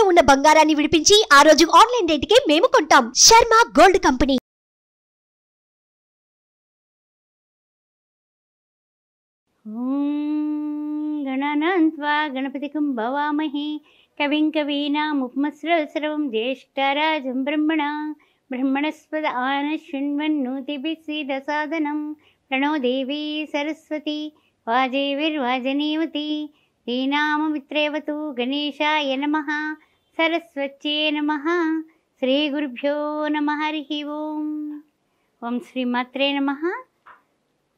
తాకట్టులో ఉన్న బంగారాన్ని విడిపించి ఆ రోజు ఆన్లైన్ రేటుకే మేము కొంటాం శర్మ గోల్డ్ కంపెనీ గణనాన్వా గణపతికం భవామహే కవిం కవీనాముపమస్రవసరం జ్యేష్ఠరాజం బ్రహ్మణ బ్రహ్మణస్పద ఆన శృణ్వన్నూతిభిసీదసాదనం ప్రణో దేవీ సరస్వతి వాజేవిర్వాజనేవతి దీనామమిత్రేవతు గణేశాయ నమః సరస్వచ్చే నమ శ్రీ గురుభ్యో నమ హరి ఓం ఓం శ్రీ మాత్రే నమ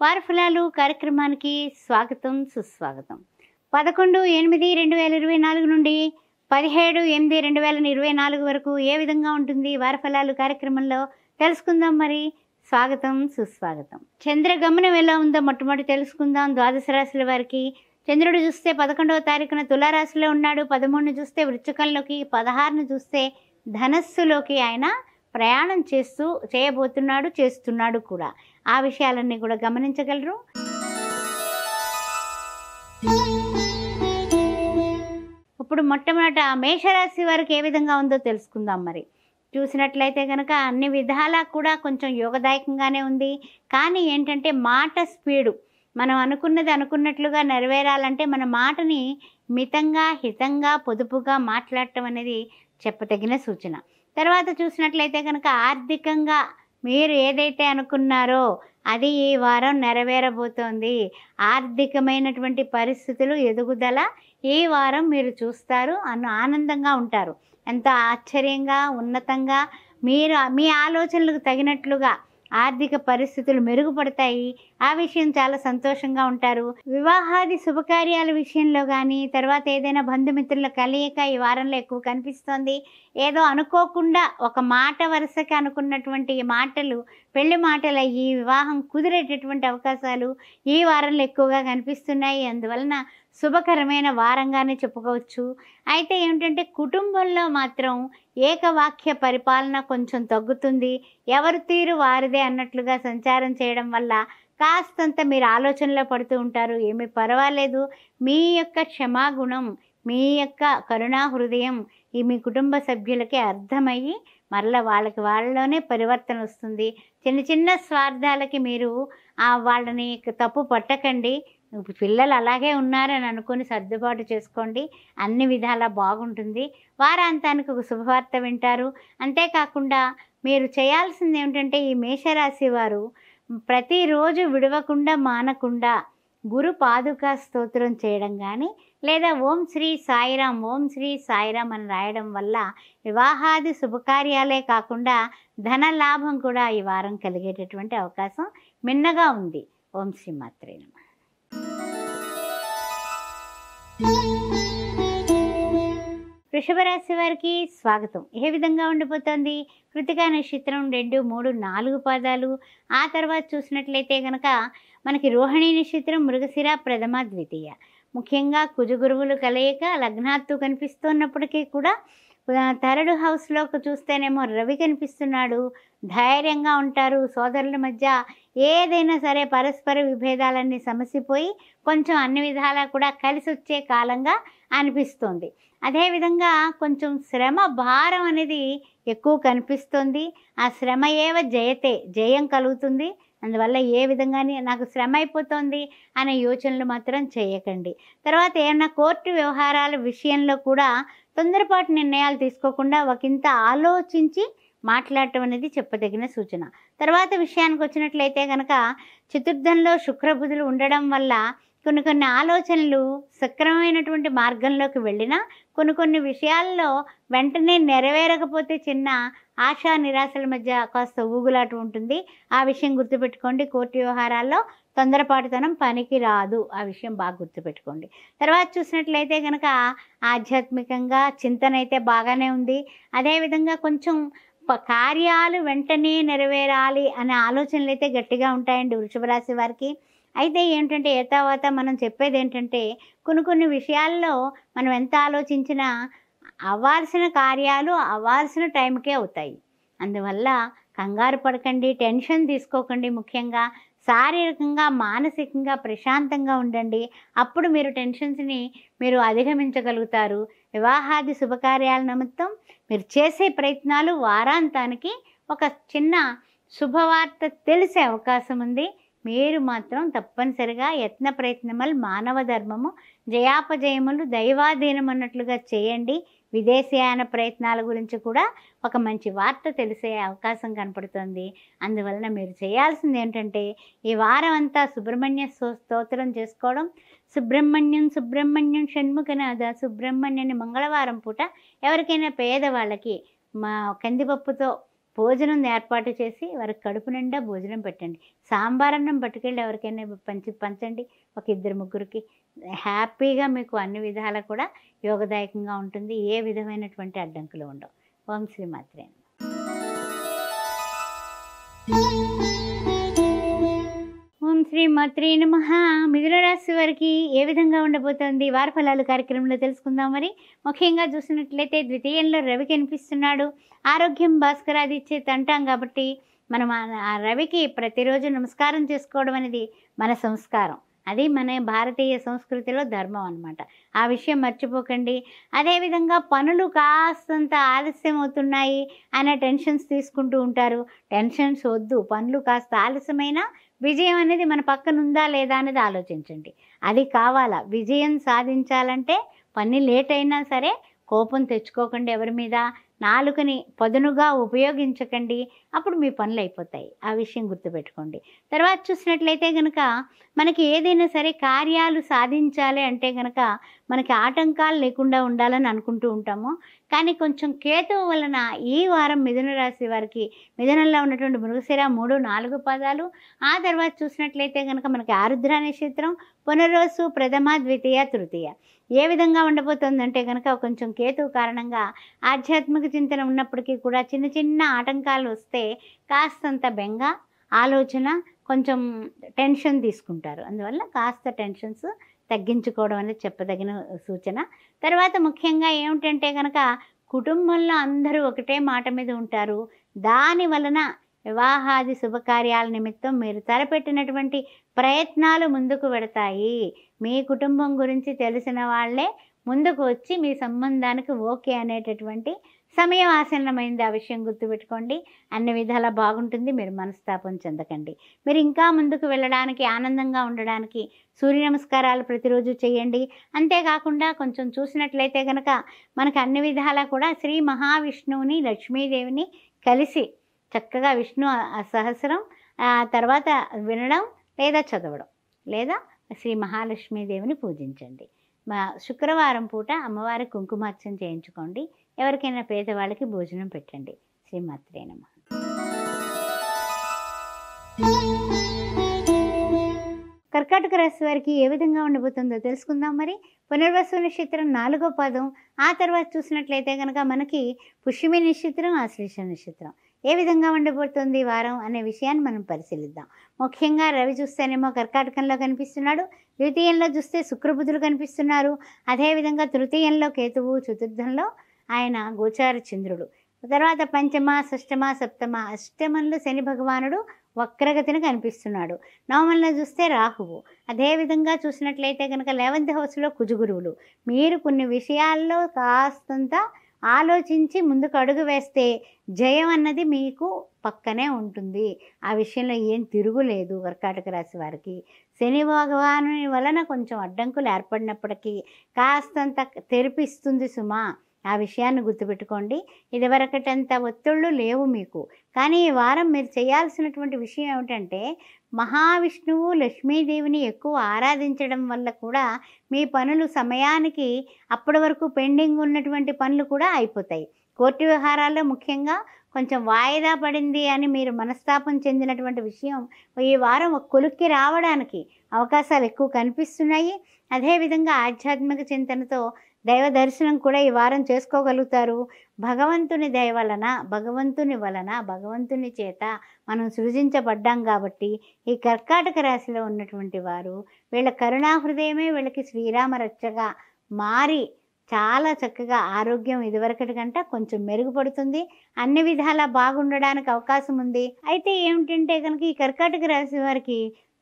వారఫలాలు కార్యక్రమానికి స్వాగతం సుస్వాగతం పదకొండు ఎనిమిది రెండు వేల ఇరవై నాలుగు నుండి పదిహేడు ఎనిమిది రెండు వేల ఇరవై నాలుగు వరకు ఏ విధంగా ఉంటుంది వారఫలాలు కార్యక్రమంలో తెలుసుకుందాం మరి స్వాగతం సుస్వాగతం చంద్రగమనం ఎలా ఉందో మొట్టమొదటి తెలుసుకుందాం ద్వాదశ రాశుల వారికి చంద్రుడు చూస్తే పదకొండవ తారీఖున తులారాశిలో ఉన్నాడు పదమూడును చూస్తే వృచ్చికంలోకి పదహారును చూస్తే ధనస్సులోకి ఆయన ప్రయాణం చేస్తూ చేయబోతున్నాడు చేస్తున్నాడు కూడా ఆ విషయాలన్నీ కూడా గమనించగలరు ఇప్పుడు మొట్టమొదట మేషరాశి వారికి ఏ విధంగా ఉందో తెలుసుకుందాం మరి చూసినట్లయితే కనుక అన్ని విధాలా కూడా కొంచెం యోగదాయకంగానే ఉంది కానీ ఏంటంటే మాట స్పీడు మనం అనుకున్నది అనుకున్నట్లుగా నెరవేరాలంటే మన మాటని మితంగా హితంగా పొదుపుగా మాట్లాడటం అనేది చెప్పదగిన సూచన తర్వాత చూసినట్లయితే కనుక ఆర్థికంగా మీరు ఏదైతే అనుకున్నారో అది ఈ వారం నెరవేరబోతోంది ఆర్థికమైనటువంటి పరిస్థితులు ఎదుగుదల ఈ వారం మీరు చూస్తారు అన్న ఆనందంగా ఉంటారు ఎంతో ఆశ్చర్యంగా ఉన్నతంగా మీరు మీ ఆలోచనలకు తగినట్లుగా ఆర్థిక పరిస్థితులు మెరుగుపడతాయి ఆ విషయం చాలా సంతోషంగా ఉంటారు వివాహాది శుభకార్యాల విషయంలో కానీ తర్వాత ఏదైనా బంధుమిత్రుల కలయిక ఈ వారంలో ఎక్కువ కనిపిస్తోంది ఏదో అనుకోకుండా ఒక మాట వరుసకి అనుకున్నటువంటి మాటలు పెళ్లి మాటలు అయ్యి వివాహం కుదిరేటటువంటి అవకాశాలు ఈ వారంలో ఎక్కువగా కనిపిస్తున్నాయి అందువలన శుభకరమైన వారంగానే చెప్పుకోవచ్చు అయితే ఏమిటంటే కుటుంబంలో మాత్రం ఏకవాక్య పరిపాలన కొంచెం తగ్గుతుంది ఎవరు తీరు వారిదే అన్నట్లుగా సంచారం చేయడం వల్ల కాస్తంత మీరు ఆలోచనలో పడుతూ ఉంటారు ఏమీ పర్వాలేదు మీ యొక్క క్షమాగుణం మీ యొక్క కరుణా హృదయం ఈ మీ కుటుంబ సభ్యులకి అర్థమయ్యి మరలా వాళ్ళకి వాళ్ళలోనే పరివర్తన వస్తుంది చిన్న చిన్న స్వార్థాలకి మీరు వాళ్ళని తప్పు పట్టకండి పిల్లలు అలాగే ఉన్నారని అనుకుని సర్దుబాటు చేసుకోండి అన్ని విధాలా బాగుంటుంది వారాంతానికి ఒక శుభవార్త వింటారు అంతేకాకుండా మీరు చేయాల్సింది ఏమిటంటే ఈ మేషరాశి వారు ప్రతిరోజు విడవకుండా మానకుండా గురు పాదుకా స్తోత్రం చేయడం కానీ లేదా ఓం శ్రీ సాయిరాం ఓం శ్రీ సాయిరాం అని రాయడం వల్ల వివాహాది శుభకార్యాలే కాకుండా ధన లాభం కూడా ఈ వారం కలిగేటటువంటి అవకాశం మిన్నగా ఉంది ఓం శ్రీ మాత్రే నమ వృషభ రాశి వారికి స్వాగతం ఏ విధంగా ఉండిపోతుంది కృతికా నక్షత్రం రెండు మూడు నాలుగు పాదాలు ఆ తర్వాత చూసినట్లయితే కనుక మనకి రోహిణి నక్షత్రం మృగశిర ప్రథమ ద్వితీయ ముఖ్యంగా కుజగురువులు కలయిక లగ్నాత్తు కనిపిస్తున్నప్పటికీ కూడా థర్డ్ హౌస్లోకి చూస్తేనేమో రవి కనిపిస్తున్నాడు ధైర్యంగా ఉంటారు సోదరుల మధ్య ఏదైనా సరే పరస్పర విభేదాలన్నీ సమసిపోయి కొంచెం అన్ని విధాలా కూడా కలిసి వచ్చే కాలంగా అనిపిస్తుంది అదేవిధంగా కొంచెం శ్రమ భారం అనేది ఎక్కువ కనిపిస్తుంది ఆ శ్రమ ఏవ జయతే జయం కలుగుతుంది అందువల్ల ఏ విధంగానే నాకు శ్రమ అయిపోతుంది అనే యోచనలు మాత్రం చేయకండి తర్వాత ఏమైనా కోర్టు వ్యవహారాల విషయంలో కూడా తొందరపాటు నిర్ణయాలు తీసుకోకుండా ఒకంత ఆలోచించి మాట్లాడటం అనేది చెప్పదగిన సూచన తర్వాత విషయానికి వచ్చినట్లయితే కనుక చతుర్థంలో శుక్రబుధులు ఉండడం వల్ల కొన్ని కొన్ని ఆలోచనలు సక్రమమైనటువంటి మార్గంలోకి వెళ్ళినా కొన్ని కొన్ని విషయాల్లో వెంటనే నెరవేరకపోతే చిన్న ఆశా నిరాశల మధ్య కాస్త ఊగులాట ఉంటుంది ఆ విషయం గుర్తుపెట్టుకోండి కోర్టు వ్యవహారాల్లో తొందరపాటుతనం పనికి రాదు ఆ విషయం బాగా గుర్తుపెట్టుకోండి తర్వాత చూసినట్లయితే కనుక ఆధ్యాత్మికంగా చింతన అయితే బాగానే ఉంది అదేవిధంగా కొంచెం కార్యాలు వెంటనే నెరవేరాలి అనే ఆలోచనలు అయితే గట్టిగా ఉంటాయండి వృషభ రాశి వారికి అయితే ఏంటంటే ఏతావాత మనం చెప్పేది ఏంటంటే కొన్ని కొన్ని విషయాల్లో మనం ఎంత ఆలోచించినా అవ్వాల్సిన కార్యాలు అవ్వాల్సిన టైంకే అవుతాయి అందువల్ల కంగారు పడకండి టెన్షన్ తీసుకోకండి ముఖ్యంగా శారీరకంగా మానసికంగా ప్రశాంతంగా ఉండండి అప్పుడు మీరు టెన్షన్స్ని మీరు అధిగమించగలుగుతారు వివాహాది శుభకార్యాల నిమిత్తం మీరు చేసే ప్రయత్నాలు వారాంతానికి ఒక చిన్న శుభవార్త తెలిసే అవకాశం ఉంది మీరు మాత్రం తప్పనిసరిగా యత్న ప్రయత్నములు మానవ ధర్మము జయాపజయములు దైవాధీనం అన్నట్లుగా చేయండి విదేశీయాన ప్రయత్నాల గురించి కూడా ఒక మంచి వార్త తెలిసే అవకాశం కనపడుతుంది అందువలన మీరు చేయాల్సింది ఏంటంటే ఈ వారం అంతా సుబ్రహ్మణ్య స్తోత్రం చేసుకోవడం సుబ్రహ్మణ్యం సుబ్రహ్మణ్యం షణ్ముఖనాథ సుబ్రహ్మణ్యని మంగళవారం పూట ఎవరికైనా పేదవాళ్ళకి మా కందిపప్పుతో భోజనం ఏర్పాటు చేసి వారికి కడుపు నిండా భోజనం పెట్టండి సాంబారన్నం పట్టుకెళ్ళి ఎవరికైనా పంచి పంచండి ఒక ఇద్దరు ముగ్గురికి హ్యాపీగా మీకు అన్ని విధాలా కూడా యోగదాయకంగా ఉంటుంది ఏ విధమైనటువంటి అడ్డంకులు ఉండవు ఓం మాత్రమే శ్రీ మాత్రే నమ మిథున రాశి వారికి ఏ విధంగా ఉండబోతోంది వారఫలాలు కార్యక్రమంలో తెలుసుకుందాం మరి ముఖ్యంగా చూసినట్లయితే ద్వితీయంలో రవి కనిపిస్తున్నాడు ఆరోగ్యం ఇచ్చే అంటాం కాబట్టి మనం ఆ రవికి ప్రతిరోజు నమస్కారం చేసుకోవడం అనేది మన సంస్కారం అది మన భారతీయ సంస్కృతిలో ధర్మం అనమాట ఆ విషయం మర్చిపోకండి అదేవిధంగా పనులు కాస్తంత ఆలస్యం అవుతున్నాయి అనే టెన్షన్స్ తీసుకుంటూ ఉంటారు టెన్షన్స్ వద్దు పనులు కాస్త ఆలస్యమైనా విజయం అనేది మన పక్కన ఉందా లేదా అనేది ఆలోచించండి అది కావాలా విజయం సాధించాలంటే పని లేట్ అయినా సరే కోపం తెచ్చుకోకండి ఎవరి మీద నాలుకని పదునుగా ఉపయోగించకండి అప్పుడు మీ పనులు అయిపోతాయి ఆ విషయం గుర్తుపెట్టుకోండి తర్వాత చూసినట్లయితే కనుక మనకి ఏదైనా సరే కార్యాలు సాధించాలి అంటే కనుక మనకి ఆటంకాలు లేకుండా ఉండాలని అనుకుంటూ ఉంటాము కానీ కొంచెం కేతువు వలన ఈ వారం మిథున రాశి వారికి మిథునంలో ఉన్నటువంటి మృగశిర మూడు నాలుగు పదాలు ఆ తర్వాత చూసినట్లయితే కనుక మనకి ఆరుద్ర నక్షత్రం పునరోసు ప్రథమ ద్వితీయ తృతీయ ఏ విధంగా ఉండబోతుందంటే కనుక కొంచెం కేతు కారణంగా ఆధ్యాత్మిక చింతన ఉన్నప్పటికీ కూడా చిన్న చిన్న ఆటంకాలు వస్తే కాస్తంత బెంగ ఆలోచన కొంచెం టెన్షన్ తీసుకుంటారు అందువల్ల కాస్త టెన్షన్స్ తగ్గించుకోవడం అనేది చెప్పదగిన సూచన తర్వాత ముఖ్యంగా ఏమిటంటే కనుక కుటుంబంలో అందరూ ఒకటే మాట మీద ఉంటారు దాని వలన వివాహాది శుభకార్యాల నిమిత్తం మీరు తరపెట్టినటువంటి ప్రయత్నాలు ముందుకు పెడతాయి మీ కుటుంబం గురించి తెలిసిన వాళ్ళే ముందుకు వచ్చి మీ సంబంధానికి ఓకే అనేటటువంటి సమయం ఆసన్నమైంది ఆ విషయం గుర్తుపెట్టుకోండి అన్ని విధాలా బాగుంటుంది మీరు మనస్తాపం చెందకండి మీరు ఇంకా ముందుకు వెళ్ళడానికి ఆనందంగా ఉండడానికి సూర్య నమస్కారాలు ప్రతిరోజు చేయండి అంతేకాకుండా కొంచెం చూసినట్లయితే కనుక మనకు అన్ని విధాలా కూడా శ్రీ మహావిష్ణువుని లక్ష్మీదేవిని కలిసి చక్కగా విష్ణు సహస్రం తర్వాత వినడం లేదా చదవడం లేదా శ్రీ మహాలక్ష్మీదేవిని పూజించండి మా శుక్రవారం పూట అమ్మవారి కుంకుమార్చన చేయించుకోండి ఎవరికైనా పేదవాళ్ళకి భోజనం పెట్టండి శ్రీమాత్రే నమ కర్కాటక రాశి వారికి ఏ విధంగా ఉండబోతుందో తెలుసుకుందాం మరి పునర్వసు నక్షత్రం నాలుగో పదం ఆ తర్వాత చూసినట్లయితే కనుక మనకి పుష్యమి నక్షత్రం ఆశ్లేష నక్షత్రం ఏ విధంగా ఉండబోతుంది వారం అనే విషయాన్ని మనం పరిశీలిద్దాం ముఖ్యంగా రవి చూస్తేనేమో కర్కాటకంలో కనిపిస్తున్నాడు ద్వితీయంలో చూస్తే శుక్రబుధులు కనిపిస్తున్నారు అదేవిధంగా తృతీయంలో కేతువు చతుర్థంలో ఆయన గోచార చంద్రుడు తర్వాత పంచమ షష్టమ సప్తమ అష్టమంలో శని భగవానుడు వక్రగతిని కనిపిస్తున్నాడు నవమంలో చూస్తే రాహువు అదేవిధంగా చూసినట్లయితే కనుక లెవెంత్ హౌస్లో కుజుగురువులు మీరు కొన్ని విషయాల్లో కాస్తంత ఆలోచించి ముందుకు అడుగు వేస్తే జయం అన్నది మీకు పక్కనే ఉంటుంది ఆ విషయంలో ఏం తిరుగులేదు కర్కాటక రాశి వారికి శని భగవాను వలన కొంచెం అడ్డంకులు ఏర్పడినప్పటికీ కాస్తంత తెరిపిస్తుంది సుమా ఆ విషయాన్ని గుర్తుపెట్టుకోండి ఇదివరకటంత ఒత్తిళ్ళు లేవు మీకు కానీ ఈ వారం మీరు చేయాల్సినటువంటి విషయం ఏమిటంటే మహావిష్ణువు లక్ష్మీదేవిని ఎక్కువ ఆరాధించడం వల్ల కూడా మీ పనులు సమయానికి అప్పటి వరకు పెండింగ్ ఉన్నటువంటి పనులు కూడా అయిపోతాయి కోర్టు వ్యవహారాల్లో ముఖ్యంగా కొంచెం వాయిదా పడింది అని మీరు మనస్తాపం చెందినటువంటి విషయం ఈ వారం కొలుక్కి రావడానికి అవకాశాలు ఎక్కువ కనిపిస్తున్నాయి అదేవిధంగా ఆధ్యాత్మిక చింతనతో దైవ దర్శనం కూడా ఈ వారం చేసుకోగలుగుతారు భగవంతుని దయ వలన భగవంతుని వలన భగవంతుని చేత మనం సృజించబడ్డాం కాబట్టి ఈ కర్కాటక రాశిలో ఉన్నటువంటి వారు వీళ్ళ కరుణా హృదయమే వీళ్ళకి రచ్చగా మారి చాలా చక్కగా ఆరోగ్యం ఇదివరకటి కంట కొంచెం మెరుగుపడుతుంది అన్ని విధాలా బాగుండడానికి అవకాశం ఉంది అయితే ఏమిటంటే కనుక ఈ కర్కాటక రాశి వారికి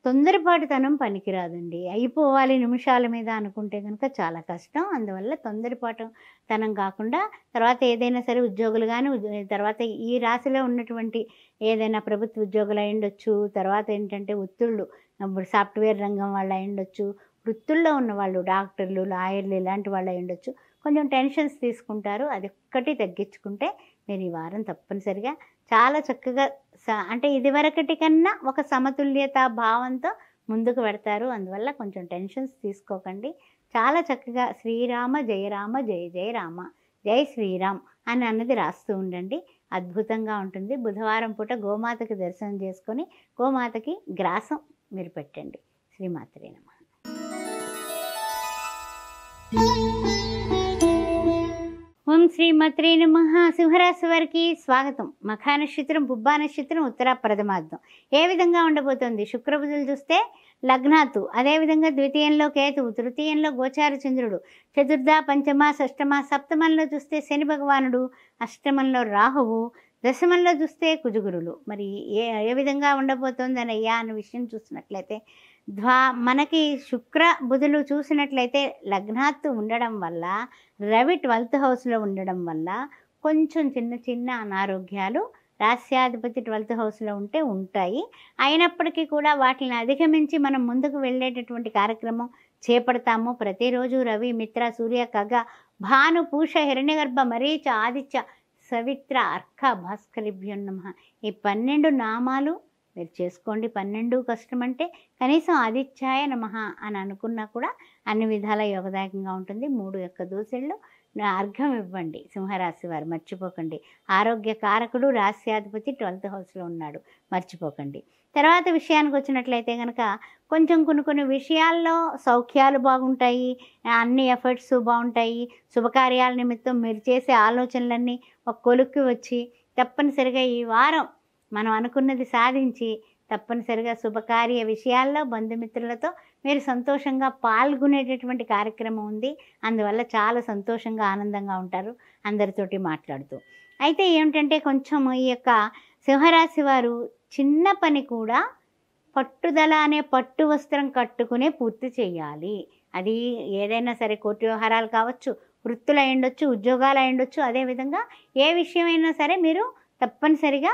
తొందరపాటుతనం పనికిరాదండి అయిపోవాలి నిమిషాల మీద అనుకుంటే కనుక చాలా కష్టం అందువల్ల తొందరపాటు తనం కాకుండా తర్వాత ఏదైనా సరే ఉద్యోగులు కానీ తర్వాత ఈ రాశిలో ఉన్నటువంటి ఏదైనా ప్రభుత్వ ఉద్యోగులు అయ్యుండొచ్చు తర్వాత ఏంటంటే వృత్తుళ్ళు సాఫ్ట్వేర్ రంగం వాళ్ళు అయ్యుండొచ్చు వృత్తుల్లో ఉన్న వాళ్ళు డాక్టర్లు లాయర్లు ఇలాంటి వాళ్ళు అయ్యుండొచ్చు కొంచెం టెన్షన్స్ తీసుకుంటారు అది ఒక్కటి తగ్గించుకుంటే నేను ఈ వారం తప్పనిసరిగా చాలా చక్కగా అంటే ఇదివరకటి కన్నా ఒక సమతుల్యత భావంతో ముందుకు పెడతారు అందువల్ల కొంచెం టెన్షన్స్ తీసుకోకండి చాలా చక్కగా శ్రీరామ జయరామ జయ జయ రామ జై శ్రీరామ్ అని అన్నది రాస్తూ ఉండండి అద్భుతంగా ఉంటుంది బుధవారం పూట గోమాతకి దర్శనం చేసుకొని గోమాతకి గ్రాసం మీరు పెట్టండి శ్రీమాత్రేనమ్మ ఓం శ్రీ మత్రే నమ సింహరాశి వారికి స్వాగతం మఖ నక్షత్రం బుబ్బా నక్షత్రం ఉత్తర ప్రథమార్థం ఏ విధంగా ఉండబోతోంది శుక్రబుధులు చూస్తే లగ్నాతు అదేవిధంగా ద్వితీయంలో కేతువు తృతీయంలో గోచార చంద్రుడు చతుర్థ పంచమ షష్టమ సప్తమంలో చూస్తే శని భగవానుడు అష్టమంలో రాహువు దశమంలో చూస్తే కుజుగురులు మరి ఏ ఏ విధంగా ఉండబోతోంది అయ్యా అన్న విషయం చూసినట్లయితే ద్వా మనకి శుక్ర బుధులు చూసినట్లయితే లగ్నాత్తు ఉండడం వల్ల రవి ట్వెల్త్ హౌస్లో ఉండడం వల్ల కొంచెం చిన్న చిన్న అనారోగ్యాలు రాస్యాధిపతి ట్వెల్త్ హౌస్లో ఉంటే ఉంటాయి అయినప్పటికీ కూడా వాటిని అధిగమించి మనం ముందుకు వెళ్ళేటటువంటి కార్యక్రమం చేపడతాము ప్రతిరోజు రవి మిత్ర సూర్య కగ భాను పూష హిరణ్యగర్భ మరీచ ఆదిత్య సవిత్ర అర్క భాస్కరిభ్యున్నమ నమ ఈ పన్నెండు నామాలు మీరు చేసుకోండి పన్నెండు కష్టం అంటే కనీసం ఆదిత్యాయ నమః అని అనుకున్నా కూడా అన్ని విధాల యోగదాయకంగా ఉంటుంది మూడు యొక్క దోశలు అర్ఘం ఇవ్వండి సింహరాశి వారు మర్చిపోకండి ఆరోగ్య కారకుడు రాశ్యాధిపతి ట్వెల్త్ హౌస్లో ఉన్నాడు మర్చిపోకండి తర్వాత విషయానికి వచ్చినట్లయితే కనుక కొంచెం కొన్ని కొన్ని విషయాల్లో సౌఖ్యాలు బాగుంటాయి అన్ని ఎఫర్ట్స్ బాగుంటాయి శుభకార్యాల నిమిత్తం మీరు చేసే ఆలోచనలన్నీ ఒక కొలుక్కి వచ్చి తప్పనిసరిగా ఈ వారం మనం అనుకున్నది సాధించి తప్పనిసరిగా శుభకార్య విషయాల్లో బంధుమిత్రులతో మీరు సంతోషంగా పాల్గొనేటటువంటి కార్యక్రమం ఉంది అందువల్ల చాలా సంతోషంగా ఆనందంగా ఉంటారు అందరితోటి మాట్లాడుతూ అయితే ఏమిటంటే కొంచెం ఈ యొక్క సింహరాశి వారు చిన్న పని కూడా పట్టుదల అనే పట్టు వస్త్రం కట్టుకునే పూర్తి చేయాలి అది ఏదైనా సరే కోర్టు వ్యవహారాలు కావచ్చు వృత్తులు అయ్యుండొచ్చు ఉద్యోగాలు అయ్యుండొచ్చు అదేవిధంగా ఏ విషయమైనా సరే మీరు తప్పనిసరిగా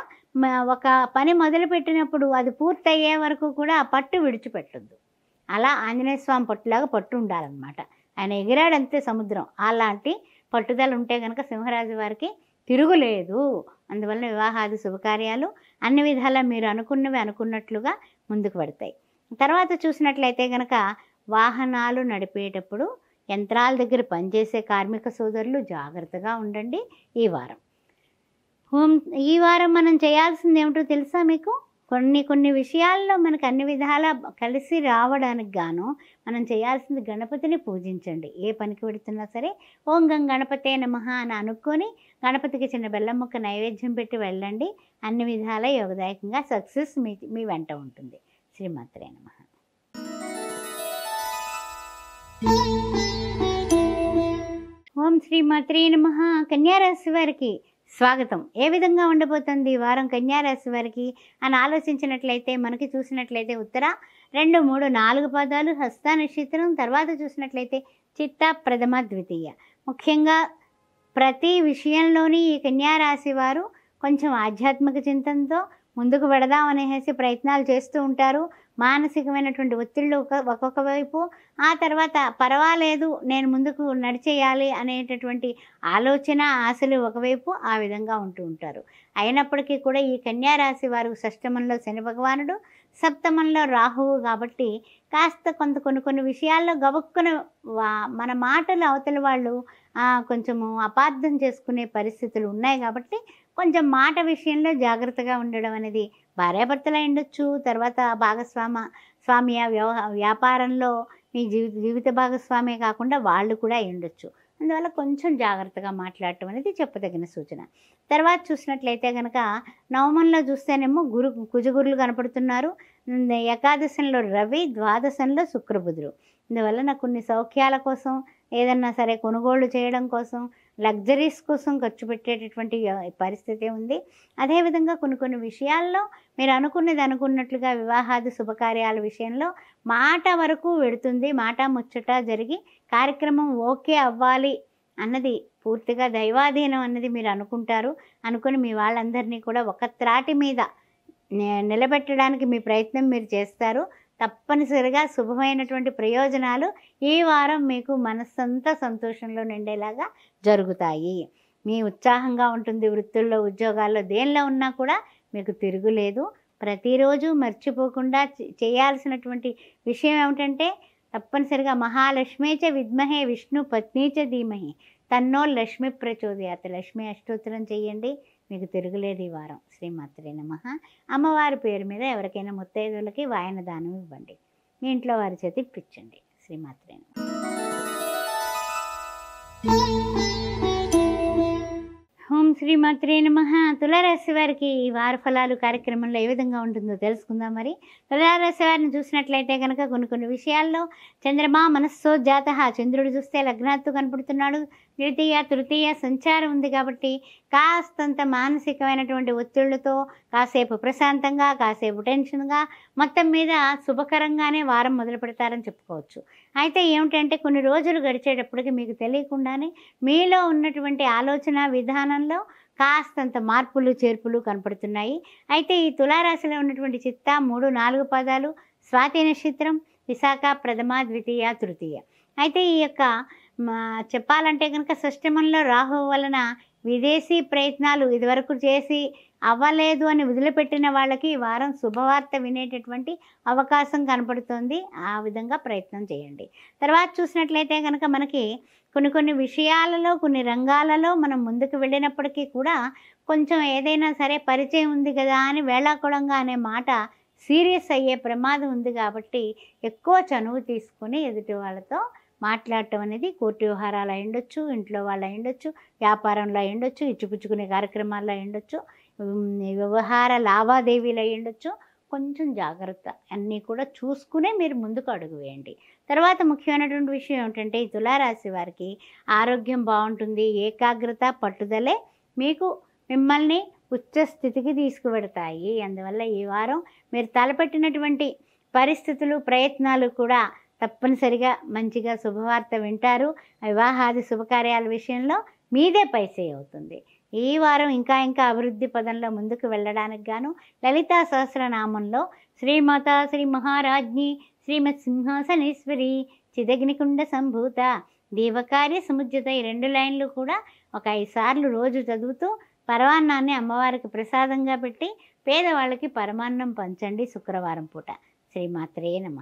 ఒక పని మొదలుపెట్టినప్పుడు అది పూర్తయ్యే వరకు కూడా ఆ పట్టు విడిచిపెట్టద్దు అలా ఆంజనేయ స్వామి పట్టులాగా పట్టు ఉండాలన్నమాట ఆయన ఎగిరాడంతే సముద్రం అలాంటి పట్టుదల ఉంటే కనుక సింహరాజు వారికి తిరుగులేదు అందువల్ల వివాహాది శుభకార్యాలు అన్ని విధాలా మీరు అనుకున్నవి అనుకున్నట్లుగా ముందుకు పడతాయి తర్వాత చూసినట్లయితే కనుక వాహనాలు నడిపేటప్పుడు యంత్రాల దగ్గర పనిచేసే కార్మిక సోదరులు జాగ్రత్తగా ఉండండి ఈ వారం హోం ఈ వారం మనం చేయాల్సింది ఏమిటో తెలుసా మీకు కొన్ని కొన్ని విషయాల్లో మనకు అన్ని విధాలా కలిసి రావడానికి గాను మనం చేయాల్సింది గణపతిని పూజించండి ఏ పనికి పెడుతున్నా సరే ఓం గం గణపతే మహా అని అనుకొని గణపతికి చిన్న బెల్లం ముక్క నైవేద్యం పెట్టి వెళ్ళండి అన్ని విధాల యోగదాయకంగా సక్సెస్ మీ మీ వెంట ఉంటుంది శ్రీమాత్రే నమ ఓం శ్రీమాత్రే నమ కన్యారాశి వారికి స్వాగతం ఏ విధంగా ఉండబోతుంది ఈ వారం కన్యారాశి వారికి అని ఆలోచించినట్లయితే మనకి చూసినట్లయితే ఉత్తర రెండు మూడు నాలుగు పాదాలు హస్త నక్షత్రం తర్వాత చూసినట్లయితే చిత్త ప్రథమ ద్వితీయ ముఖ్యంగా ప్రతి విషయంలోని ఈ కన్యారాశి వారు కొంచెం ఆధ్యాత్మిక చింతనతో ముందుకు పెడదాం అనేసి ప్రయత్నాలు చేస్తూ ఉంటారు మానసికమైనటువంటి ఒత్తిళ్ళు ఒక ఒక్కొక్క వైపు ఆ తర్వాత పర్వాలేదు నేను ముందుకు నడిచేయాలి అనేటటువంటి ఆలోచన ఆశలు ఒకవైపు ఆ విధంగా ఉంటూ ఉంటారు అయినప్పటికీ కూడా ఈ కన్యారాశి వారు షష్టమంలో శని భగవానుడు సప్తమంలో రాహువు కాబట్టి కాస్త కొంత కొన్ని కొన్ని విషయాల్లో గబక్కున మన మాటలు అవతల వాళ్ళు కొంచెము అపార్థం చేసుకునే పరిస్థితులు ఉన్నాయి కాబట్టి కొంచెం మాట విషయంలో జాగ్రత్తగా ఉండడం అనేది భార్యాభర్తలు ఉండొచ్చు తర్వాత భాగస్వామ స్వామి వ్యాపారంలో మీ జీవిత జీవిత భాగస్వామే కాకుండా వాళ్ళు కూడా ఉండొచ్చు అందువల్ల కొంచెం జాగ్రత్తగా మాట్లాడటం అనేది చెప్పదగిన సూచన తర్వాత చూసినట్లయితే కనుక నవమంలో చూస్తేనేమో గురు కుజగురులు కనపడుతున్నారు ఏకాదశంలో రవి ద్వాదశంలో శుక్రబుధుడు అందువల్ల నాకు కొన్ని సౌఖ్యాల కోసం ఏదన్నా సరే కొనుగోళ్లు చేయడం కోసం లగ్జరీస్ కోసం ఖర్చు పెట్టేటటువంటి పరిస్థితి ఉంది అదేవిధంగా కొన్ని కొన్ని విషయాల్లో మీరు అనుకున్నది అనుకున్నట్లుగా వివాహాది శుభకార్యాల విషయంలో మాట వరకు వెడుతుంది మాట ముచ్చట జరిగి కార్యక్రమం ఓకే అవ్వాలి అన్నది పూర్తిగా దైవాధీనం అన్నది మీరు అనుకుంటారు అనుకుని మీ వాళ్ళందరినీ కూడా ఒక త్రాటి మీద నిలబెట్టడానికి మీ ప్రయత్నం మీరు చేస్తారు తప్పనిసరిగా శుభమైనటువంటి ప్రయోజనాలు ఈ వారం మీకు మనస్సంతా సంతోషంలో నిండేలాగా జరుగుతాయి మీ ఉత్సాహంగా ఉంటుంది వృత్తుల్లో ఉద్యోగాల్లో దేనిలో ఉన్నా కూడా మీకు తిరుగులేదు ప్రతిరోజు మర్చిపోకుండా చేయాల్సినటువంటి విషయం ఏమిటంటే తప్పనిసరిగా మహాలక్ష్మీచ విద్మహే విష్ణు పత్నీచ ధీమహి తన్నో లక్ష్మి ప్రచోదయాత్ లక్ష్మి అష్టోత్తరం చేయండి మీకు తిరుగులేదు ఈ వారం శ్రీమాత్రే నమ అమ్మవారి పేరు మీద ఎవరికైనా ముత్తైదులకి వాయన దానం ఇవ్వండి మీ ఇంట్లో వారి చేతి ఇప్పించండి శ్రీమాత్రే నమ ఓం శ్రీ మాత్రే నమ తులారాశి వారికి ఈ వార ఫలాలు కార్యక్రమంలో ఏ విధంగా ఉంటుందో తెలుసుకుందాం మరి తులారాశి వారిని చూసినట్లయితే కనుక కొన్ని కొన్ని విషయాల్లో చంద్రమా మనస్సో జాత చంద్రుడు చూస్తే లగ్నాత్తు కనపడుతున్నాడు ద్వితీయ తృతీయ సంచారం ఉంది కాబట్టి కాస్తంత మానసికమైనటువంటి ఒత్తిళ్లతో కాసేపు ప్రశాంతంగా కాసేపు టెన్షన్గా మొత్తం మీద శుభకరంగానే వారం మొదలు పెడతారని చెప్పుకోవచ్చు అయితే ఏమిటంటే కొన్ని రోజులు గడిచేటప్పటికి మీకు తెలియకుండానే మీలో ఉన్నటువంటి ఆలోచన విధానంలో కాస్తంత మార్పులు చేర్పులు కనపడుతున్నాయి అయితే ఈ తులారాశిలో ఉన్నటువంటి చిత్త మూడు నాలుగు పదాలు స్వాతి నక్షత్రం విశాఖ ప్రథమ ద్వితీయ తృతీయ అయితే ఈ యొక్క మా చెప్పాలంటే కనుక సృష్టిమంలో రాహు వలన విదేశీ ప్రయత్నాలు ఇదివరకు చేసి అవ్వలేదు అని వదిలిపెట్టిన వాళ్ళకి ఈ వారం శుభవార్త వినేటటువంటి అవకాశం కనపడుతుంది ఆ విధంగా ప్రయత్నం చేయండి తర్వాత చూసినట్లయితే కనుక మనకి కొన్ని కొన్ని విషయాలలో కొన్ని రంగాలలో మనం ముందుకు వెళ్ళినప్పటికీ కూడా కొంచెం ఏదైనా సరే పరిచయం ఉంది కదా అని వేళాకుళంగా అనే మాట సీరియస్ అయ్యే ప్రమాదం ఉంది కాబట్టి ఎక్కువ చనువు తీసుకుని ఎదుటి వాళ్ళతో మాట్లాడటం అనేది కోర్టు వ్యవహారాలు అయ్యుండొచ్చు ఇంట్లో వాళ్ళు అయ్యుండొచ్చు వ్యాపారంలో అయ్యుండొచ్చు ఇచ్చిపుచ్చుకునే కార్యక్రమాల్లో అయ్యుండొచ్చు వ్యవహార లావాదేవీలు ఉండొచ్చు కొంచెం జాగ్రత్త అన్నీ కూడా చూసుకునే మీరు ముందుకు అడుగు వేయండి తర్వాత ముఖ్యమైనటువంటి విషయం ఏమిటంటే ఈ తులారాశి వారికి ఆరోగ్యం బాగుంటుంది ఏకాగ్రత పట్టుదలే మీకు మిమ్మల్ని ఉచ్చ స్థితికి తీసుకువెడతాయి అందువల్ల ఈ వారం మీరు తలపెట్టినటువంటి పరిస్థితులు ప్రయత్నాలు కూడా తప్పనిసరిగా మంచిగా శుభవార్త వింటారు వివాహాది శుభకార్యాల విషయంలో మీదే పైసే అవుతుంది ఈ వారం ఇంకా ఇంకా అభివృద్ధి పదంలో ముందుకు వెళ్ళడానికి గాను లలితా సహస్రనామంలో శ్రీమాత శ్రీ మహారాజ్ఞి శ్రీమత్ సింహాసనేశ్వరి చిదగ్నికుండ సంభూత దీవకార్య సముజ్జత ఈ రెండు లైన్లు కూడా ఒక ఐదు సార్లు రోజు చదువుతూ పరమాన్నాన్ని అమ్మవారికి ప్రసాదంగా పెట్టి పేదవాళ్ళకి పరమాన్నం పంచండి శుక్రవారం పూట శ్రీమాత్రే నమ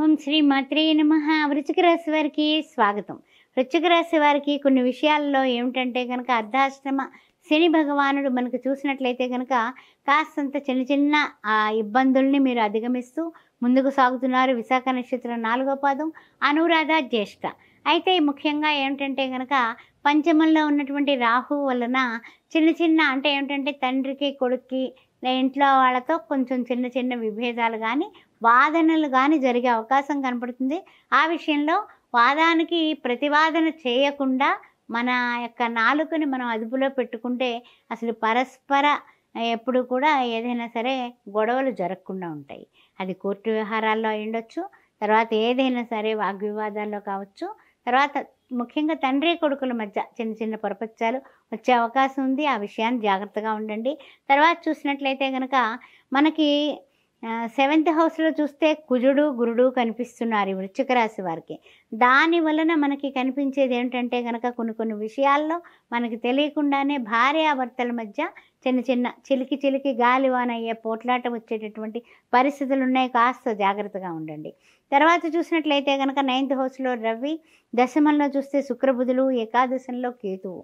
ఓం శ్రీ మాత్రే నమ వృచిక రాశి వారికి స్వాగతం వృచ్చిక రాశి వారికి కొన్ని విషయాల్లో ఏమిటంటే కనుక అర్ధాశ్రమ శని భగవానుడు మనకు చూసినట్లయితే కనుక కాస్తంత చిన్న చిన్న ఇబ్బందుల్ని మీరు అధిగమిస్తూ ముందుకు సాగుతున్నారు విశాఖ నక్షత్రం నాలుగో పాదం అనురాధ జ్యేష్ఠ అయితే ముఖ్యంగా ఏమిటంటే కనుక పంచమంలో ఉన్నటువంటి రాహు వలన చిన్న చిన్న అంటే ఏమిటంటే తండ్రికి కొడుక్కి ఇంట్లో వాళ్ళతో కొంచెం చిన్న చిన్న విభేదాలు కానీ వాదనలు కానీ జరిగే అవకాశం కనపడుతుంది ఆ విషయంలో వాదానికి ప్రతివాదన చేయకుండా మన యొక్క నాలుకని మనం అదుపులో పెట్టుకుంటే అసలు పరస్పర ఎప్పుడు కూడా ఏదైనా సరే గొడవలు జరగకుండా ఉంటాయి అది కోర్టు వ్యవహారాల్లో అయ్యుండొచ్చు తర్వాత ఏదైనా సరే వాగ్వివాదాల్లో కావచ్చు తర్వాత ముఖ్యంగా తండ్రి కొడుకుల మధ్య చిన్న చిన్న పొరపచ్చాలు వచ్చే అవకాశం ఉంది ఆ విషయాన్ని జాగ్రత్తగా ఉండండి తర్వాత చూసినట్లయితే కనుక మనకి సెవెంత్ హౌస్లో చూస్తే కుజుడు గురుడు కనిపిస్తున్నారు ఈ వృశ్చిక రాశి వారికి దాని వలన మనకి కనిపించేది ఏంటంటే కనుక కొన్ని కొన్ని విషయాల్లో మనకి తెలియకుండానే భార్యాభర్తల మధ్య చిన్న చిన్న చిలికి చిలికి గాలివానయ్యే పోట్లాట వచ్చేటటువంటి పరిస్థితులు ఉన్నాయి కాస్త జాగ్రత్తగా ఉండండి తర్వాత చూసినట్లయితే కనుక నైన్త్ హౌస్లో రవి దశమంలో చూస్తే శుక్రబుధులు ఏకాదశంలో కేతువు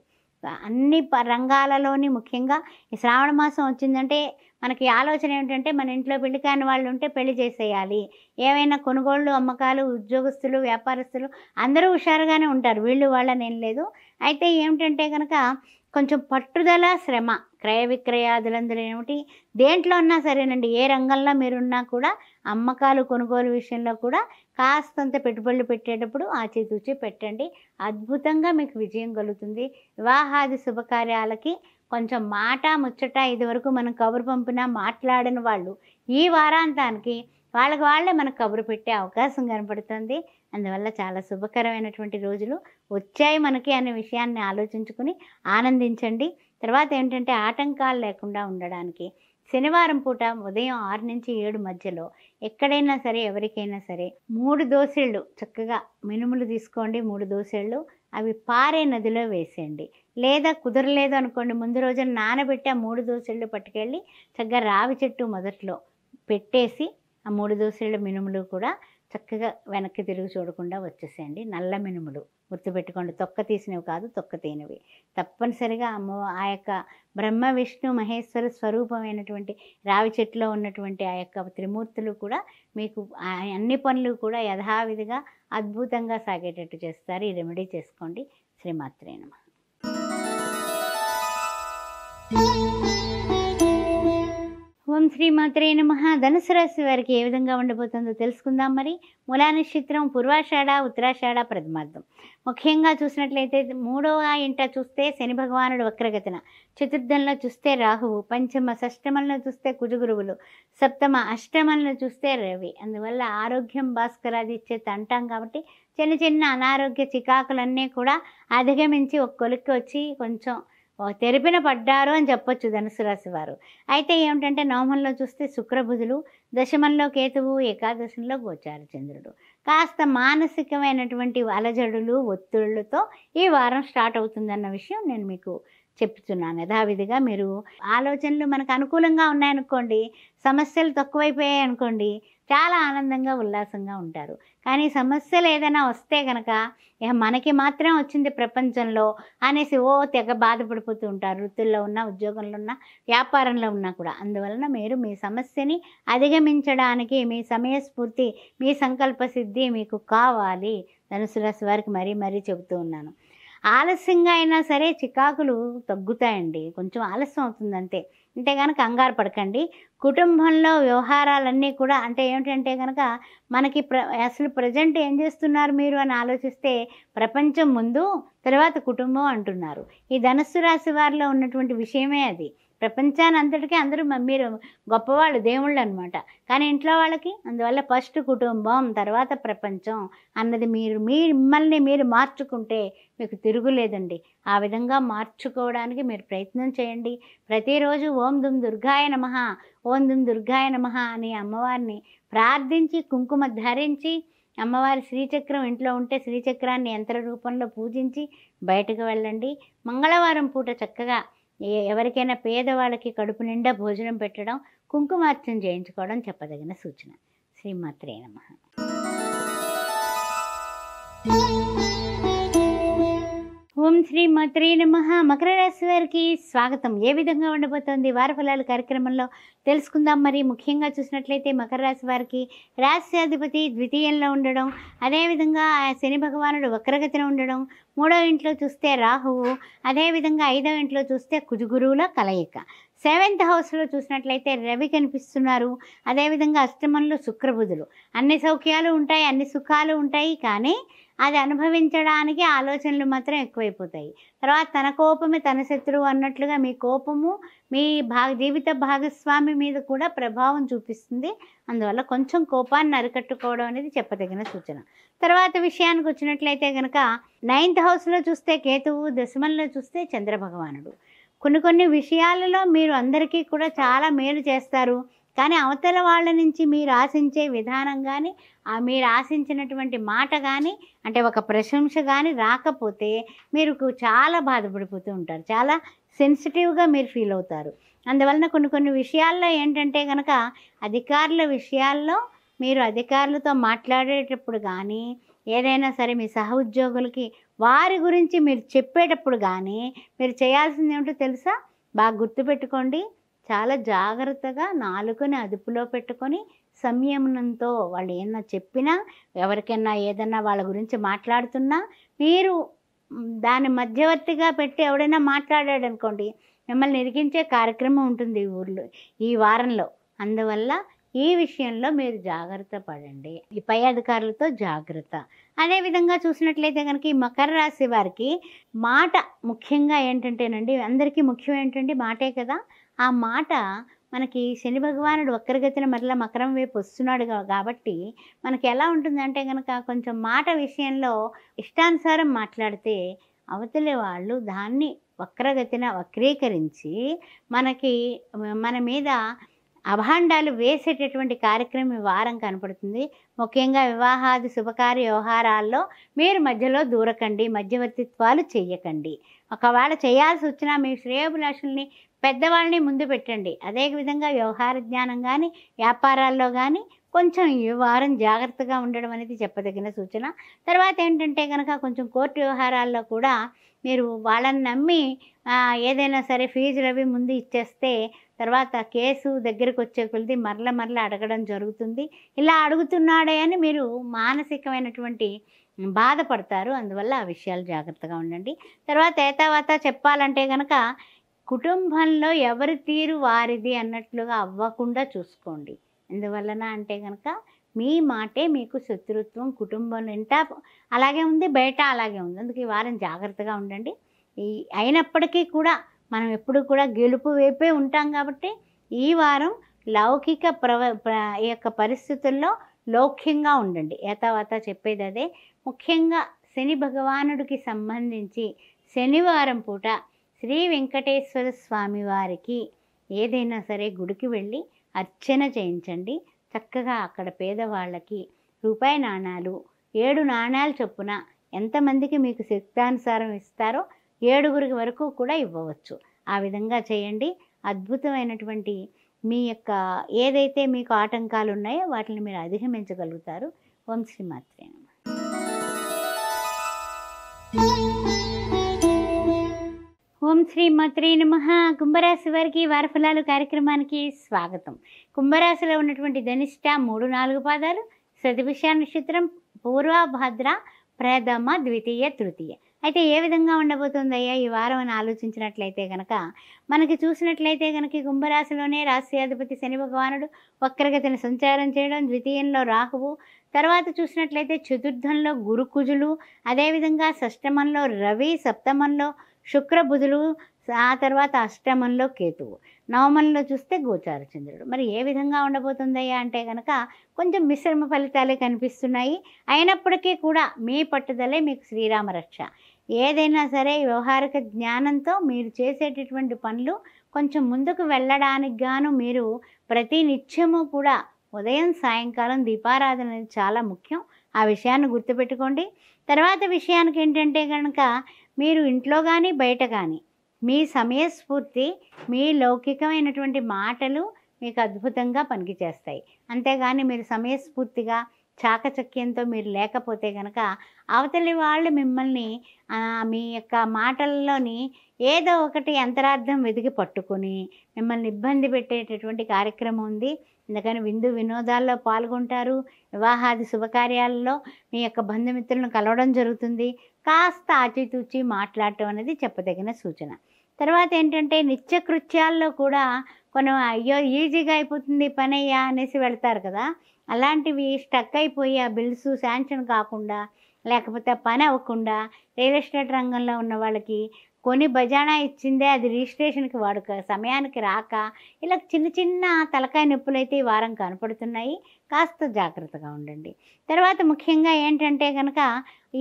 అన్ని రంగాలలోని ముఖ్యంగా ఈ శ్రావణ మాసం వచ్చిందంటే మనకి ఆలోచన ఏమిటంటే మన ఇంట్లో పెళ్లి కాని వాళ్ళు ఉంటే పెళ్లి చేసేయాలి ఏవైనా కొనుగోళ్ళు అమ్మకాలు ఉద్యోగస్తులు వ్యాపారస్తులు అందరూ హుషారుగానే ఉంటారు వీళ్ళు వాళ్ళని ఏం లేదు అయితే ఏమిటంటే కనుక కొంచెం పట్టుదల శ్రమ క్రయ విక్రయాదులందరూ ఏమిటి దేంట్లో ఉన్నా సరేనండి ఏ రంగంలో మీరున్నా కూడా అమ్మకాలు కొనుగోలు విషయంలో కూడా కాస్తంత పెట్టుబడులు పెట్టేటప్పుడు ఆచితూచి పెట్టండి అద్భుతంగా మీకు విజయం కలుగుతుంది వివాహాది శుభకార్యాలకి కొంచెం మాట ముచ్చట ఇది వరకు మనం కబురు పంపినా మాట్లాడని వాళ్ళు ఈ వారాంతానికి వాళ్ళకి వాళ్ళే మనకు కబురు పెట్టే అవకాశం కనపడుతుంది అందువల్ల చాలా శుభకరమైనటువంటి రోజులు వచ్చాయి మనకి అనే విషయాన్ని ఆలోచించుకుని ఆనందించండి తర్వాత ఏంటంటే ఆటంకాలు లేకుండా ఉండడానికి శనివారం పూట ఉదయం ఆరు నుంచి ఏడు మధ్యలో ఎక్కడైనా సరే ఎవరికైనా సరే మూడు దోశళ్ళు చక్కగా మినుములు తీసుకోండి మూడు దోశళ్ళు అవి పారే నదిలో వేసేయండి లేదా కుదరలేదు అనుకోండి ముందు రోజున నానబెట్టి ఆ మూడు దోశలు పట్టుకెళ్ళి చక్కగా రావి చెట్టు మొదట్లో పెట్టేసి ఆ మూడు దోశల మినుములు కూడా చక్కగా వెనక్కి తిరిగి చూడకుండా వచ్చేసేయండి నల్ల మినుములు గుర్తుపెట్టుకోండి తొక్క తీసినవి కాదు తొక్క తీనివి తప్పనిసరిగా ఆ యొక్క బ్రహ్మ విష్ణు మహేశ్వర స్వరూపమైనటువంటి రావి చెట్టులో ఉన్నటువంటి ఆ యొక్క త్రిమూర్తులు కూడా మీకు అన్ని పనులు కూడా యథావిధిగా అద్భుతంగా సాగేటట్టు చేస్తారు ఈ రెమెడీ చేసుకోండి శ్రీమాత్రేనమ్మ ఓం శ్రీ మాత్రే నమ ధనుసు రాశి వారికి ఏ విధంగా ఉండబోతుందో తెలుసుకుందాం మరి మూలా నక్షత్రం పూర్వాషాఢ ఉత్తరాషాఢ ప్రథమార్థం ముఖ్యంగా చూసినట్లయితే మూడవ ఇంట చూస్తే శని భగవానుడు వక్రగతిన చతుర్థంలో చూస్తే రాహువు పంచమ షష్టమంలో చూస్తే కుజుగురువులు సప్తమ అష్టమంలో చూస్తే రవి అందువల్ల ఆరోగ్యం భాస్కరాది ఇచ్చేది అంటాం కాబట్టి చిన్న చిన్న అనారోగ్య చికాకులన్నీ కూడా అధిగమించి ఒక కొలిక్కి వచ్చి కొంచెం తెరిపిన పడ్డారు అని చెప్పొచ్చు ధనుసు రాశి వారు అయితే ఏమిటంటే నవమంలో చూస్తే శుక్రబుధులు దశమంలో కేతువు ఏకాదశంలో గోచార చంద్రుడు కాస్త మానసికమైనటువంటి అలజడులు ఒత్తిళ్లతో ఈ వారం స్టార్ట్ అవుతుందన్న విషయం నేను మీకు చెప్తున్నాను యథావిధిగా మీరు ఆలోచనలు మనకు అనుకూలంగా ఉన్నాయనుకోండి సమస్యలు తక్కువైపోయాయి అనుకోండి చాలా ఆనందంగా ఉల్లాసంగా ఉంటారు కానీ సమస్యలు ఏదైనా వస్తే కనుక మనకి మాత్రం వచ్చింది ప్రపంచంలో అనేసి ఓ తెగ బాధపడిపోతూ ఉంటారు వృత్తుల్లో ఉన్న ఉద్యోగంలో ఉన్న వ్యాపారంలో ఉన్నా కూడా అందువలన మీరు మీ సమస్యని అధిగమించడానికి మీ సమయస్ఫూర్తి మీ సంకల్ప సిద్ధి మీకు కావాలి ధనుసు రాశి వారికి మరీ మరీ చెబుతూ ఉన్నాను ఆలస్యంగా అయినా సరే చికాకులు తగ్గుతాయండి కొంచెం ఆలస్యం అవుతుంది అంతే అంటే కనుక కంగారు పడకండి కుటుంబంలో వ్యవహారాలన్నీ కూడా అంటే ఏమిటంటే కనుక మనకి ప్ర అసలు ప్రజెంట్ ఏం చేస్తున్నారు మీరు అని ఆలోచిస్తే ప్రపంచం ముందు తర్వాత కుటుంబం అంటున్నారు ఈ ధనస్సు రాశి వారిలో ఉన్నటువంటి విషయమే అది ప్రపంచాన్ని అంతటికీ అందరూ మీరు గొప్పవాళ్ళు దేవుళ్ళు అనమాట కానీ ఇంట్లో వాళ్ళకి అందువల్ల ఫస్ట్ కుటుంబం తర్వాత ప్రపంచం అన్నది మీరు మీ మిమ్మల్ని మీరు మార్చుకుంటే మీకు తిరుగులేదండి ఆ విధంగా మార్చుకోవడానికి మీరు ప్రయత్నం చేయండి ప్రతిరోజు ఓం దుమ్ దుర్గాయ నమ ఓం దుమ్ దుర్గాయ నమ అని అమ్మవారిని ప్రార్థించి కుంకుమ ధరించి అమ్మవారి శ్రీచక్రం ఇంట్లో ఉంటే శ్రీచక్రాన్ని యంత్ర రూపంలో పూజించి బయటకు వెళ్ళండి మంగళవారం పూట చక్కగా ఎవరికైనా పేదవాళ్ళకి కడుపు నిండా భోజనం పెట్టడం కుంకుమార్చన చేయించుకోవడం చెప్పదగిన సూచన శ్రీమాత్రే నమ ఓం శ్రీ మాత్రే నమ మకర రాశి వారికి స్వాగతం ఏ విధంగా ఉండబోతోంది వారఫలాలు కార్యక్రమంలో తెలుసుకుందాం మరి ముఖ్యంగా చూసినట్లయితే మకర రాశి వారికి రాశ్యాధిపతి ద్వితీయంలో ఉండడం అదేవిధంగా శని భగవానుడు వక్రగతిలో ఉండడం మూడో ఇంట్లో చూస్తే రాహువు అదేవిధంగా ఐదవ ఇంట్లో చూస్తే కుజుగురువుల కలయిక సెవెంత్ హౌస్లో చూసినట్లయితే రవి కనిపిస్తున్నారు అదేవిధంగా అష్టమంలో శుక్రబుధులు అన్ని సౌఖ్యాలు ఉంటాయి అన్ని సుఖాలు ఉంటాయి కానీ అది అనుభవించడానికి ఆలోచనలు మాత్రం ఎక్కువైపోతాయి తర్వాత తన కోపమే తన శత్రువు అన్నట్లుగా మీ కోపము మీ భాగ జీవిత భాగస్వామి మీద కూడా ప్రభావం చూపిస్తుంది అందువల్ల కొంచెం కోపాన్ని అరికట్టుకోవడం అనేది చెప్పదగిన సూచన తర్వాత విషయానికి వచ్చినట్లయితే కనుక నైన్త్ హౌస్లో చూస్తే కేతువు దశమంలో చూస్తే చంద్రభగవానుడు కొన్ని కొన్ని విషయాలలో మీరు అందరికీ కూడా చాలా మేలు చేస్తారు కానీ అవతల వాళ్ళ నుంచి మీరు ఆశించే విధానం కానీ మీరు ఆశించినటువంటి మాట కానీ అంటే ఒక ప్రశంస కానీ రాకపోతే మీరు చాలా బాధపడిపోతూ ఉంటారు చాలా సెన్సిటివ్గా మీరు ఫీల్ అవుతారు అందువలన కొన్ని కొన్ని విషయాల్లో ఏంటంటే కనుక అధికారుల విషయాల్లో మీరు అధికారులతో మాట్లాడేటప్పుడు కానీ ఏదైనా సరే మీ సహోద్యోగులకి వారి గురించి మీరు చెప్పేటప్పుడు కానీ మీరు చేయాల్సింది ఏమిటో తెలుసా బాగా గుర్తుపెట్టుకోండి చాలా జాగ్రత్తగా నాలుగుని అదుపులో పెట్టుకొని సంయమనంతో వాళ్ళు ఏమన్నా చెప్పినా ఎవరికైనా ఏదన్నా వాళ్ళ గురించి మాట్లాడుతున్నా మీరు దాని మధ్యవర్తిగా పెట్టి ఎవడైనా మాట్లాడాడు అనుకోండి మిమ్మల్ని ఎరిగించే కార్యక్రమం ఉంటుంది ఈ ఊర్లో ఈ వారంలో అందువల్ల ఈ విషయంలో మీరు జాగ్రత్త పడండి ఈ పై అధికారులతో జాగ్రత్త అదేవిధంగా చూసినట్లయితే కనుక ఈ మకర రాశి వారికి మాట ముఖ్యంగా ఏంటంటేనండి అందరికీ ముఖ్యం ఏంటంటే మాటే కదా ఆ మాట మనకి శని భగవానుడు వక్రగతిన మరలా మకరం వైపు వస్తున్నాడు కాబట్టి మనకి ఎలా ఉంటుందంటే కనుక కొంచెం మాట విషయంలో ఇష్టానుసారం మాట్లాడితే అవతలే వాళ్ళు దాన్ని వక్రగతిన వక్రీకరించి మనకి మన మీద అభాండాలు వేసేటటువంటి కార్యక్రమం వారం కనపడుతుంది ముఖ్యంగా వివాహాది శుభకార్య వ్యవహారాల్లో మీరు మధ్యలో దూరకండి మధ్యవర్తిత్వాలు చేయకండి ఒకవేళ చేయాల్సి వచ్చినా మీ శ్రేయోభిలాషుల్ని పెద్దవాళ్ళని ముందు పెట్టండి అదే విధంగా వ్యవహార జ్ఞానం కానీ వ్యాపారాల్లో కానీ కొంచెం ఈ వారం జాగ్రత్తగా ఉండడం అనేది చెప్పదగిన సూచన తర్వాత ఏంటంటే కనుక కొంచెం కోర్టు వ్యవహారాల్లో కూడా మీరు వాళ్ళని నమ్మి ఏదైనా సరే ఫీజులు అవి ముందు ఇచ్చేస్తే తర్వాత కేసు దగ్గరకు వచ్చే కొలిది మరల మరల అడగడం జరుగుతుంది ఇలా అడుగుతున్నాడే అని మీరు మానసికమైనటువంటి బాధపడతారు అందువల్ల ఆ విషయాలు జాగ్రత్తగా ఉండండి తర్వాత ఏతావాత చెప్పాలంటే కనుక కుటుంబంలో ఎవరి తీరు వారిది అన్నట్లుగా అవ్వకుండా చూసుకోండి ఎందువలన అంటే కనుక మీ మాటే మీకు శత్రుత్వం కుటుంబం ఎంత అలాగే ఉంది బయట అలాగే ఉంది అందుకే వారం జాగ్రత్తగా ఉండండి ఈ అయినప్పటికీ కూడా మనం ఎప్పుడు కూడా గెలుపు వైపే ఉంటాం కాబట్టి ఈ వారం లౌకిక ప్రవ ఈ యొక్క పరిస్థితుల్లో లౌక్యంగా ఉండండి యథావత చెప్పేది అదే ముఖ్యంగా శని భగవానుడికి సంబంధించి శనివారం పూట శ్రీ వెంకటేశ్వర స్వామి వారికి ఏదైనా సరే గుడికి వెళ్ళి అర్చన చేయించండి చక్కగా అక్కడ పేదవాళ్ళకి రూపాయి నాణాలు ఏడు నాణాలు చొప్పున ఎంతమందికి మీకు శక్తానుసారం ఇస్తారో ఏడుగురికి వరకు కూడా ఇవ్వవచ్చు ఆ విధంగా చేయండి అద్భుతమైనటువంటి మీ యొక్క ఏదైతే మీకు ఆటంకాలు ఉన్నాయో వాటిని మీరు అధిగమించగలుగుతారు ఓం మాత్రమే ఓం శ్రీ మత్రి నమ కుంభరాశి వారికి వారఫలాలు కార్యక్రమానికి స్వాగతం కుంభరాశిలో ఉన్నటువంటి ధనిష్ట మూడు నాలుగు పాదాలు సతిభిష నక్షత్రం పూర్వభద్ర ప్రథమ ద్వితీయ తృతీయ అయితే ఏ విధంగా ఉండబోతుందయ్యా ఈ వారం అని ఆలోచించినట్లయితే కనుక మనకి చూసినట్లయితే కనుక కుంభరాశిలోనే రాష్ట్రాధిపతి శని భగవానుడు వక్రగతిని సంచారం చేయడం ద్వితీయంలో రాహువు తర్వాత చూసినట్లయితే చతుర్థంలో గురుకుజులు అదేవిధంగా షష్టమంలో రవి సప్తమంలో శుక్రబుధులు ఆ తర్వాత అష్టమంలో కేతువు నవమంలో చూస్తే గోచార చంద్రుడు మరి ఏ విధంగా ఉండబోతుందయ్యా అంటే కనుక కొంచెం మిశ్రమ ఫలితాలే కనిపిస్తున్నాయి అయినప్పటికీ కూడా మీ పట్టుదలే మీకు శ్రీరామ రక్ష ఏదైనా సరే వ్యవహారిక జ్ఞానంతో మీరు చేసేటటువంటి పనులు కొంచెం ముందుకు వెళ్ళడానికి గాను మీరు ప్రతి నిత్యము కూడా ఉదయం సాయంకాలం దీపారాధన అనేది చాలా ముఖ్యం ఆ విషయాన్ని గుర్తుపెట్టుకోండి తర్వాత విషయానికి ఏంటంటే కనుక మీరు ఇంట్లో కానీ బయట కానీ మీ సమయస్ఫూర్తి మీ లౌకికమైనటువంటి మాటలు మీకు అద్భుతంగా పనికిచేస్తాయి అంతేగాని మీరు సమయస్ఫూర్తిగా చాకచక్యంతో మీరు లేకపోతే కనుక అవతలి వాళ్ళు మిమ్మల్ని మీ యొక్క మాటల్లోని ఏదో ఒకటి అంతరార్థం వెతికి పట్టుకొని మిమ్మల్ని ఇబ్బంది పెట్టేటటువంటి కార్యక్రమం ఉంది అందుకని విందు వినోదాల్లో పాల్గొంటారు వివాహాది శుభకార్యాలలో మీ యొక్క బంధుమిత్రులను కలవడం జరుగుతుంది కాస్త ఆచితూచి మాట్లాడటం అనేది చెప్పదగిన సూచన తర్వాత ఏంటంటే నిత్యకృత్యాల్లో కూడా కొన్ని అయ్యో ఈజీగా అయిపోతుంది పని అయ్యా అనేసి వెళ్తారు కదా అలాంటివి స్టక్ అయిపోయి ఆ బిల్స్ శాంక్షన్ కాకుండా లేకపోతే పని అవ్వకుండా రియల్ ఎస్టేట్ రంగంలో ఉన్న వాళ్ళకి కొని బజానా ఇచ్చిందే అది రిజిస్ట్రేషన్కి వాడుక సమయానికి రాక ఇలా చిన్న చిన్న తలకాయ నొప్పులు అయితే ఈ వారం కనపడుతున్నాయి కాస్త జాగ్రత్తగా ఉండండి తర్వాత ముఖ్యంగా ఏంటంటే కనుక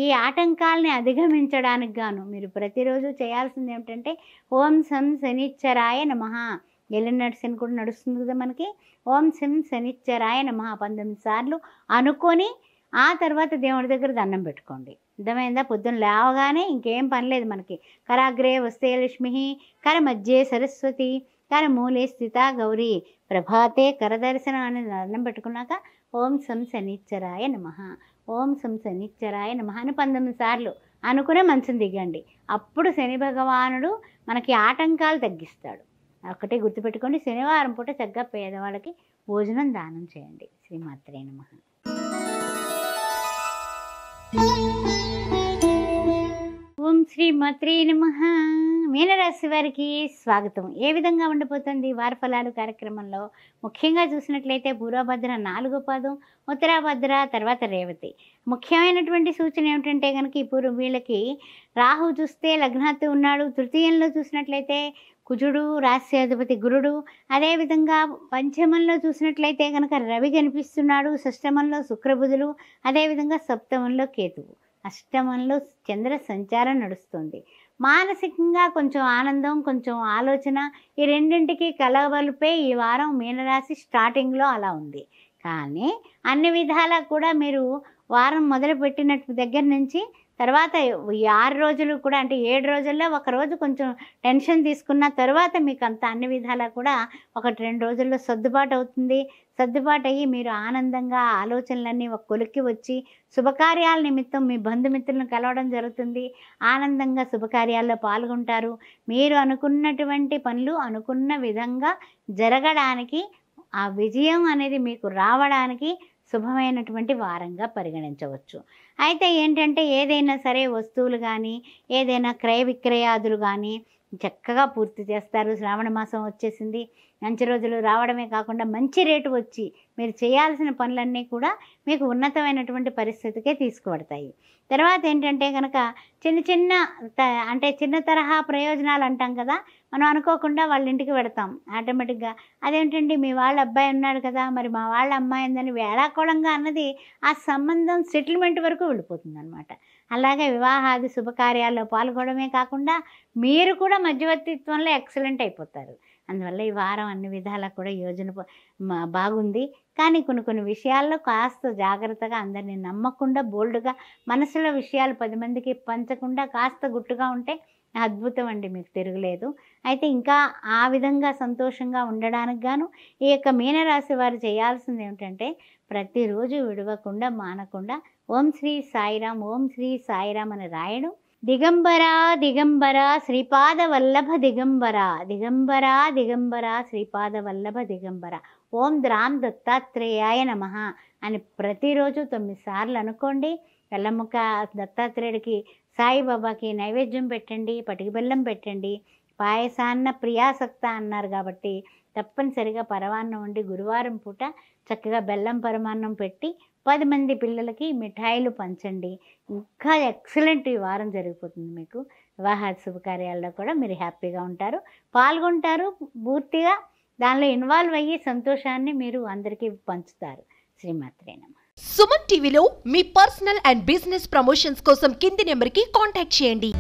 ఈ ఆటంకాలని అధిగమించడానికి గాను మీరు ప్రతిరోజు చేయాల్సింది ఏమిటంటే ఓం సం శనిచ్చరాయ నమ ఎల్లున్నటి నడిసిన కూడా నడుస్తుంది కదా మనకి ఓం సం శనిచ్చరాయ నమ పంతొమ్మిది సార్లు అనుకొని ఆ తర్వాత దేవుడి దగ్గర దండం పెట్టుకోండి అర్థమైందా పొద్దున్న లేవగానే ఇంకేం పని లేదు మనకి కరాగ్రే వస్తే లక్ష్మి కర మధ్యే సరస్వతి కర మూలే స్థిత గౌరీ ప్రభాతే కరదర్శనం అని అన్నం పెట్టుకున్నాక ఓం సం శనిచ్చరాయ నమ ఓం సం శనిచ్చరాయ నమ అని పంతొమ్మిది సార్లు అనుకునే మంచం దిగండి అప్పుడు శని భగవానుడు మనకి ఆటంకాలు తగ్గిస్తాడు ఒకటే గుర్తుపెట్టుకోండి శనివారం పూట చక్కగా పేదవాళ్ళకి భోజనం దానం చేయండి శ్రీమాత్రే నమ ఓం శ్రీ మత్రే నమ మీనరాశి వారికి స్వాగతం ఏ విధంగా ఉండబోతుంది వారఫలాలు కార్యక్రమంలో ముఖ్యంగా చూసినట్లయితే పూర్వభద్ర నాలుగో పాదం ఉత్తరాభద్ర తర్వాత రేవతి ముఖ్యమైనటువంటి సూచన ఏమిటంటే కనుక ఈ పూర్వ వీళ్ళకి రాహు చూస్తే లగ్నాతి ఉన్నాడు తృతీయంలో చూసినట్లయితే కుజుడు అధిపతి గురుడు అదేవిధంగా పంచమంలో చూసినట్లయితే కనుక రవి కనిపిస్తున్నాడు షష్టమంలో శుక్రబుధులు అదేవిధంగా సప్తమంలో కేతువు అష్టమంలో చంద్ర సంచారం నడుస్తుంది మానసికంగా కొంచెం ఆనందం కొంచెం ఆలోచన ఈ రెండింటికి కలవలిపే ఈ వారం మీనరాశి స్టార్టింగ్లో అలా ఉంది కానీ అన్ని విధాలా కూడా మీరు వారం మొదలుపెట్టినట్టు దగ్గర నుంచి తర్వాత ఈ ఆరు రోజులు కూడా అంటే ఏడు రోజుల్లో ఒక రోజు కొంచెం టెన్షన్ తీసుకున్న తర్వాత మీకు అంత అన్ని విధాలా కూడా ఒకటి రెండు రోజుల్లో సర్దుబాటు అవుతుంది సర్దుబాటు అయ్యి మీరు ఆనందంగా ఆలోచనలన్నీ ఒక కొలిక్కి వచ్చి శుభకార్యాల నిమిత్తం మీ బంధుమిత్రులను కలవడం జరుగుతుంది ఆనందంగా శుభకార్యాల్లో పాల్గొంటారు మీరు అనుకున్నటువంటి పనులు అనుకున్న విధంగా జరగడానికి ఆ విజయం అనేది మీకు రావడానికి శుభమైనటువంటి వారంగా పరిగణించవచ్చు అయితే ఏంటంటే ఏదైనా సరే వస్తువులు కానీ ఏదైనా క్రయ విక్రయాదులు కానీ చక్కగా పూర్తి చేస్తారు శ్రావణ మాసం వచ్చేసింది మంచి రోజులు రావడమే కాకుండా మంచి రేటు వచ్చి మీరు చేయాల్సిన పనులన్నీ కూడా మీకు ఉన్నతమైనటువంటి పరిస్థితికే తీసుకువడతాయి తర్వాత ఏంటంటే కనుక చిన్న చిన్న అంటే చిన్న తరహా ప్రయోజనాలు అంటాం కదా మనం అనుకోకుండా వాళ్ళ ఇంటికి పెడతాం ఆటోమేటిక్గా అదేంటండి మీ వాళ్ళ అబ్బాయి ఉన్నాడు కదా మరి మా వాళ్ళ అమ్మాయి ఉందని వేళాకోళంగా అన్నది ఆ సంబంధం సెటిల్మెంట్ వరకు వెళ్ళిపోతుంది అనమాట అలాగే వివాహాది శుభకార్యాల్లో పాల్గొనడమే కాకుండా మీరు కూడా మధ్యవర్తిత్వంలో ఎక్సలెంట్ అయిపోతారు అందువల్ల ఈ వారం అన్ని విధాలకు కూడా యోజన బాగుంది కానీ కొన్ని కొన్ని విషయాల్లో కాస్త జాగ్రత్తగా అందరినీ నమ్మకుండా బోల్డ్గా మనసులో విషయాలు పది మందికి పంచకుండా కాస్త గుట్టుగా ఉంటే అద్భుతం అండి మీకు తిరగలేదు అయితే ఇంకా ఆ విధంగా సంతోషంగా ఉండడానికి గాను ఈ యొక్క మీనరాశి వారు చేయాల్సింది ఏమిటంటే ప్రతిరోజు విడవకుండా మానకుండా ఓం శ్రీ సాయిరాం ఓం శ్రీ సాయిరాం అని రాయడం దిగంబరా దిగంబర శ్రీపాద వల్లభ దిగంబర దిగంబరా దిగంబర శ్రీపాద వల్లభ దిగంబర ఓం ద్రాం దత్తాత్రేయాయ నమ అని ప్రతిరోజు తొమ్మిది సార్లు అనుకోండి వెల్లముక్క దత్తాత్రేయుడికి సాయిబాబాకి నైవేద్యం పెట్టండి పటికి బెల్లం పెట్టండి పాయసాన్న ప్రియాసక్త అన్నారు కాబట్టి తప్పనిసరిగా పరమాన్నం వండి గురువారం పూట చక్కగా బెల్లం పరమాన్నం పెట్టి పది మంది పిల్లలకి మిఠాయిలు పంచండి ఇంకా ఎక్సలెంట్ ఈ వారం జరిగిపోతుంది మీకు వివాహ శుభకార్యాల్లో కూడా మీరు హ్యాపీగా ఉంటారు పాల్గొంటారు పూర్తిగా దానిలో ఇన్వాల్వ్ అయ్యి సంతోషాన్ని మీరు అందరికీ పంచుతారు శ్రీమాత్రేనమ్మ సుమన్ టీవీలో మీ పర్సనల్ అండ్ బిజినెస్ ప్రమోషన్స్ కోసం కింది నెంబర్కి కాంటాక్ట్ చేయండి